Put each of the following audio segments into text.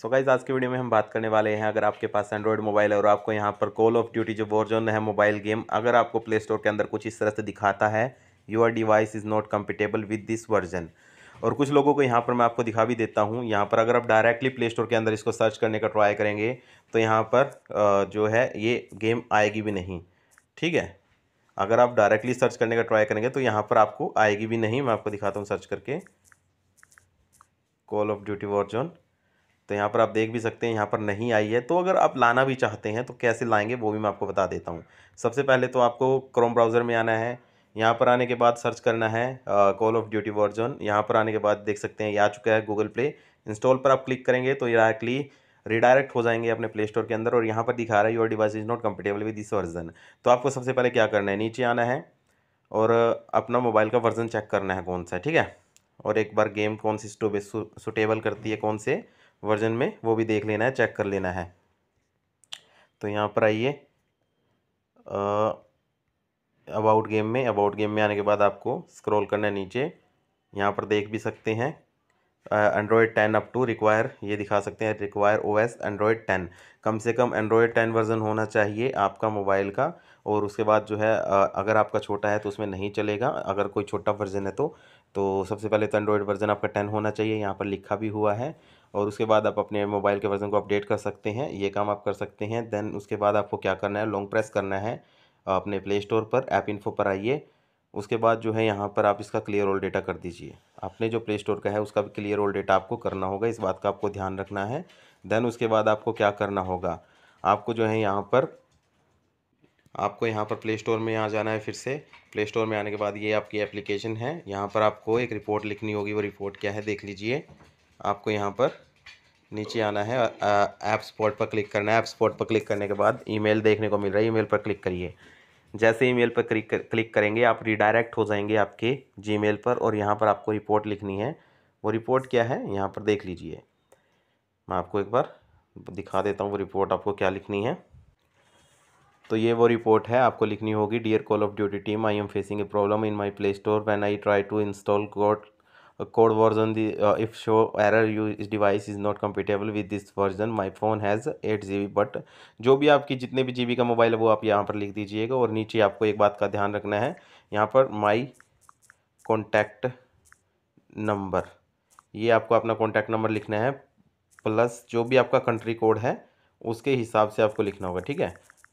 so guys आज के video में हम बात करने वाले हैं अगर आपके पास एंड्रॉयड मोबाइल है और आपको यहाँ पर कॉल ऑफ ड्यूटी जो वॉर्जोन है मोबाइल गेम अगर आपको प्ले स्टोर के अंदर कुछ इस तरह से दिखाता है your device is not compatible with this version और कुछ लोगों को यहाँ पर मैं आपको दिखा भी देता हूँ यहाँ पर अगर आप डायरेक्टली प्ले स्टोर के अंदर इसको सर्च करने का ट्राई करेंगे तो यहाँ पर जो है ये गेम आएगी भी नहीं ठीक है अगर आप डायरेक्टली सर्च करने का ट्राई करेंगे तो यहाँ पर आपको आएगी भी नहीं मैं आपको दिखाता हूँ सर्च करके कॉल ऑफ ड्यूटी वर्जन तो यहाँ पर आप देख भी सकते हैं यहाँ पर नहीं आई है तो अगर आप लाना भी चाहते हैं तो कैसे लाएंगे वो भी मैं आपको बता देता हूँ सबसे पहले तो आपको क्रोम ब्राउज़र में आना है यहाँ पर आने के बाद सर्च करना है कॉल ऑफ ड्यूटी वर्जन यहाँ पर आने के बाद देख सकते हैं ये आ चुका है गूगल प्ले इंस्टॉल पर आप क्लिक करेंगे तो डायरेक्टली रिडायरेक्ट हो जाएंगे अपने प्ले स्टोर के अंदर और यहाँ पर दिखा रहा है your device is not comfortable with this version तो आपको सबसे पहले क्या करना है नीचे आना है और अपना मोबाइल का वर्जन चेक करना है कौन सा ठीक है और एक बार गेम कौन सी स्टोबे सुटेबल करती है कौन से वर्जन में वो भी देख लेना है चेक कर लेना है तो यहाँ पर आइए अबाउट गेम में अबाउट गेम में आने के बाद आपको स्क्रॉल करना है नीचे यहाँ पर देख भी सकते हैं Android ten up to require ये दिखा सकते हैं require O S Android ten कम से कम एंड्रॉयड टेन वर्जन होना चाहिए आपका मोबाइल का और उसके बाद जो है अगर आपका छोटा है तो उसमें नहीं चलेगा अगर कोई छोटा वर्जन है तो तो सबसे पहले तो एंड्रॉयड वर्जन आपका टेन होना चाहिए यहाँ पर लिखा भी हुआ है और उसके बाद आप अपने मोबाइल के वर्ज़न को अपडेट कर सकते हैं ये काम आप कर सकते हैं देन उसके बाद आपको क्या करना है लॉन्ग प्रेस करना है अपने प्ले स्टोर पर ऐप इन्फो पर आइए उसके बाद जो है यहाँ पर आप इसका क्लियर ऑल डेटा कर दीजिए आपने जो प्ले स्टोर का है उसका भी क्लियर ऑल डेटा आपको करना होगा इस बात का आपको ध्यान रखना है देन उसके बाद आपको क्या करना होगा आपको जो है यहाँ पर आपको यहाँ पर प्ले स्टोर में यहाँ जाना है फिर से प्ले स्टोर में आने के बाद ये आपकी एप्लीकेशन है यहाँ पर आपको एक रिपोर्ट लिखनी होगी वो रिपोर्ट क्या है देख लीजिए आपको यहाँ पर नीचे आना है ऐप स्पॉट पर क्लिक करना है ऐप स्पॉट पर क्लिक करने के बाद ईमेल देखने को मिल रहा है ईमेल पर क्लिक करिए जैसे ईमेल पर क्लिक कर, क्लिक करेंगे आप रिडायरेक्ट हो जाएंगे आपके जीमेल पर और यहाँ पर आपको रिपोर्ट लिखनी है वो रिपोर्ट क्या है यहाँ पर देख लीजिए मैं आपको एक बार दिखा देता हूँ वो रिपोर्ट आपको क्या लिखनी है तो ये वो रिपोर्ट है आपको लिखनी होगी dear Call of Duty team I am facing a problem in my Play Store when I try to install god code version the uh, if show error device device is not compatible with this version my phone has G B but जो भी आपकी जितने भी जी का mobile है वो आप यहाँ पर लिख दीजिएगा और नीचे आपको एक बात का ध्यान रखना है यहाँ पर माई कॉन्टैक्ट नंबर ये आपको अपना कॉन्टैक्ट नंबर लिखना है प्लस जो भी आपका कंट्री कोड है उसके हिसाब से आपको लिखना होगा ठीक है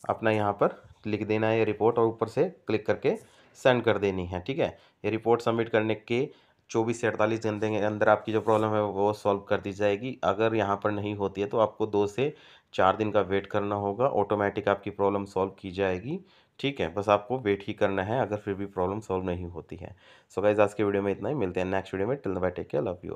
अपना यहाँ पर लिख देना है ये रिपोर्ट और ऊपर से क्लिक करके सेंड कर देनी है ठीक है ये रिपोर्ट सबमिट करने के चौबीस से अड़तालीस घंटे के अंदर आपकी जो प्रॉब्लम है वो सॉल्व कर दी जाएगी अगर यहाँ पर नहीं होती है तो आपको दो से चार दिन का वेट करना होगा ऑटोमेटिक आपकी प्रॉब्लम सॉल्व की जाएगी ठीक है बस आपको वेट ही करना है अगर फिर भी प्रॉब्लम सॉल्व नहीं होती है सो गाइज आज के वीडियो में इतना ही मिलते हैं नेक्स्ट वीडियो में till the bye take care love you